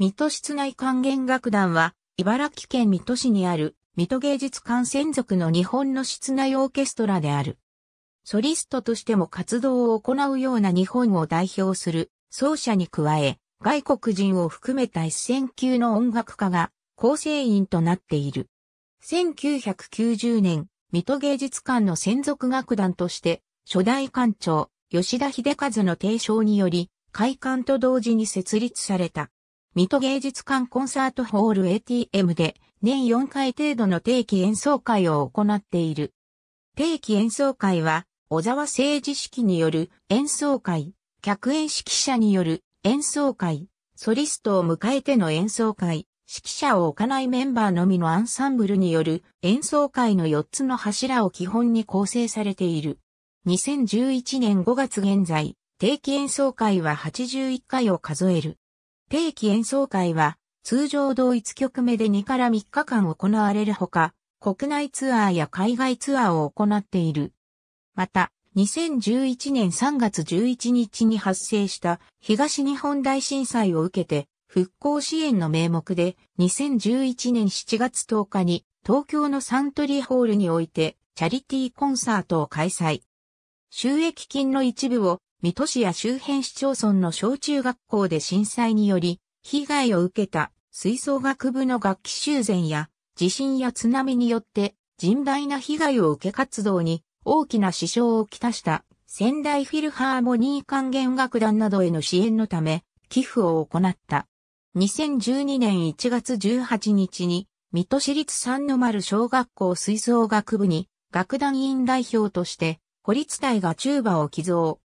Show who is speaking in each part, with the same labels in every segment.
Speaker 1: 水戸室内管弦楽団は、茨城県水戸市にある、水戸芸術館専属の日本の室内オーケストラである。ソリストとしても活動を行うような日本を代表する奏者に加え、外国人を含めた一線級の音楽家が構成員となっている。1990年、水戸芸術館の専属楽団として、初代館長、吉田秀和の提唱により、開館と同時に設立された。水戸芸術館コンサートホール ATM で年4回程度の定期演奏会を行っている。定期演奏会は、小沢政治式による演奏会、客演指揮者による演奏会、ソリストを迎えての演奏会、指揮者を置かないメンバーのみのアンサンブルによる演奏会の4つの柱を基本に構成されている。2011年5月現在、定期演奏会は81回を数える。定期演奏会は、通常同一曲目で2から3日間行われるほか、国内ツアーや海外ツアーを行っている。また、2011年3月11日に発生した東日本大震災を受けて、復興支援の名目で、2011年7月10日に東京のサントリーホールにおいて、チャリティーコンサートを開催。収益金の一部を水戸市や周辺市町村の小中学校で震災により、被害を受けた吹奏楽部の楽器修繕や、地震や津波によって甚大な被害を受け活動に大きな支障をきたした仙台フィルハーモニー管弦楽団などへの支援のため寄付を行った。2012年1月18日に水戸市立三の丸小学校吹奏楽部に楽団員代表として、堀隊がチューバを寄贈。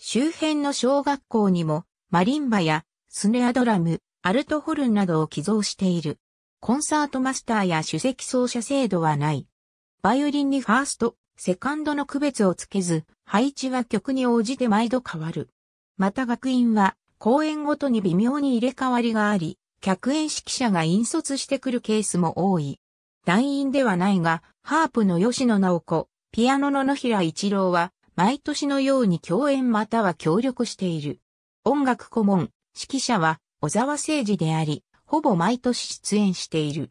Speaker 1: 周辺の小学校にも、マリンバやスネアドラム、アルトホルンなどを寄贈している。コンサートマスターや首席奏者制度はない。バイオリンにファースト、セカンドの区別をつけず、配置は曲に応じて毎度変わる。また学院は、公演ごとに微妙に入れ替わりがあり、客演指揮者が引率してくるケースも多い。団員ではないが、ハープの吉野直子、ピアノの野平一郎は、毎年のように共演または協力している。音楽顧問、指揮者は小沢誠二であり、ほぼ毎年出演している。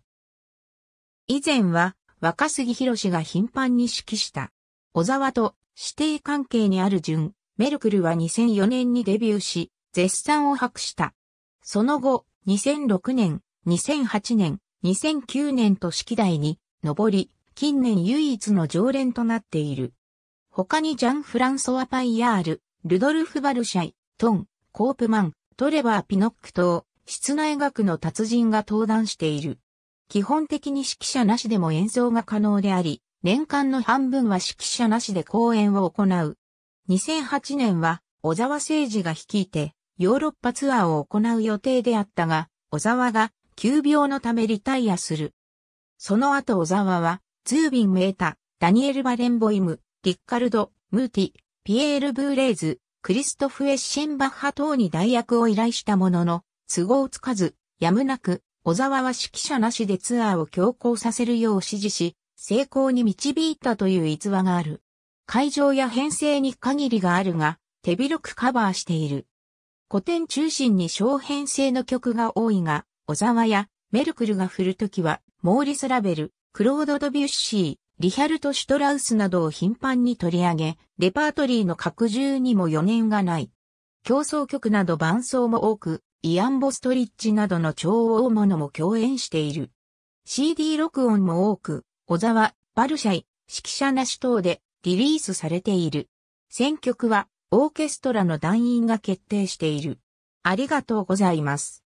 Speaker 1: 以前は若杉博が頻繁に指揮した。小沢と指定関係にある順、メルクルは2004年にデビューし、絶賛を博した。その後、2006年、2008年、2009年と指揮台に上り、近年唯一の常連となっている。他にジャン・フランソワ・パイヤール、ルドルフ・バルシャイ、トン、コープマン、トレバー・ピノック等、室内楽の達人が登壇している。基本的に指揮者なしでも演奏が可能であり、年間の半分は指揮者なしで公演を行う。2008年は、小沢誠治が率いて、ヨーロッパツアーを行う予定であったが、小沢が、急病のためリタイアする。その後小沢は、ズービン・メータ、ダニエル・バレンボイム、リッカルド、ムーティ、ピエール・ブーレーズ、クリストフ・エッシンバッハ等に代役を依頼したものの、都合つかず、やむなく、小沢は指揮者なしでツアーを強行させるよう指示し、成功に導いたという逸話がある。会場や編成に限りがあるが、手広くカバーしている。古典中心に小編成の曲が多いが、小沢やメルクルが振るときは、モーリス・ラベル、クロード・ドビュッシー、リヒャルト・シュトラウスなどを頻繁に取り上げ、レパートリーの拡充にも余念がない。競争曲など伴奏も多く、イアン・ボストリッチなどの超大物も共演している。CD 録音も多く、小沢、バルシャイ、指揮者なし等でリリースされている。選曲はオーケストラの団員が決定している。ありがとうございます。